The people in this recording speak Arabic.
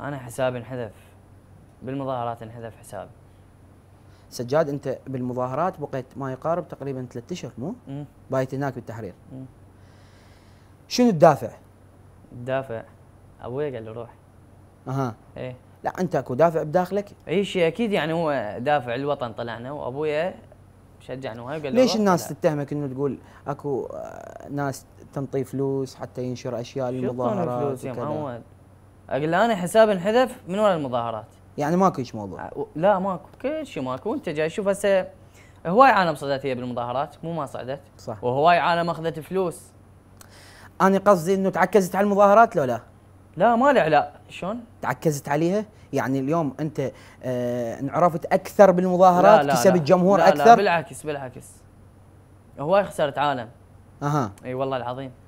انا حسابي انحذف بالمظاهرات انحذف حسابي سجاد انت بالمظاهرات بقيت ما يقارب تقريبا ثلاثة اشهر مو؟ بايت هناك بالتحرير مم. شنو الدافع؟ الدافع ابوي قال لي روح اها ايه لا انت اكو دافع بداخلك؟ اي شيء اكيد يعني هو دافع الوطن طلعنا وابوي شجعنا وهاي قال ليش الناس تتهمك انه تقول اكو آه، ناس تنطي فلوس حتى ينشر اشياء للمظاهرات فلوس يا محمد اقول له انا حساب انحذف من ورا المظاهرات يعني ماكو هيك موضوع أه، لا ماكو كل شيء ماكو وانت جاي شوف هسه هواي عالم صدت هي بالمظاهرات مو ما صعدت صح وهواي عالم اخذت فلوس انا قصدي انه تعكزت على المظاهرات لو لا لا ما له لا شلون تعكزت عليها يعني اليوم انت آه انعرفت اكثر بالمظاهرات كسبت جمهور لا اكثر لا بالعكس بالعكس هواي خسرت عالم اها اي والله العظيم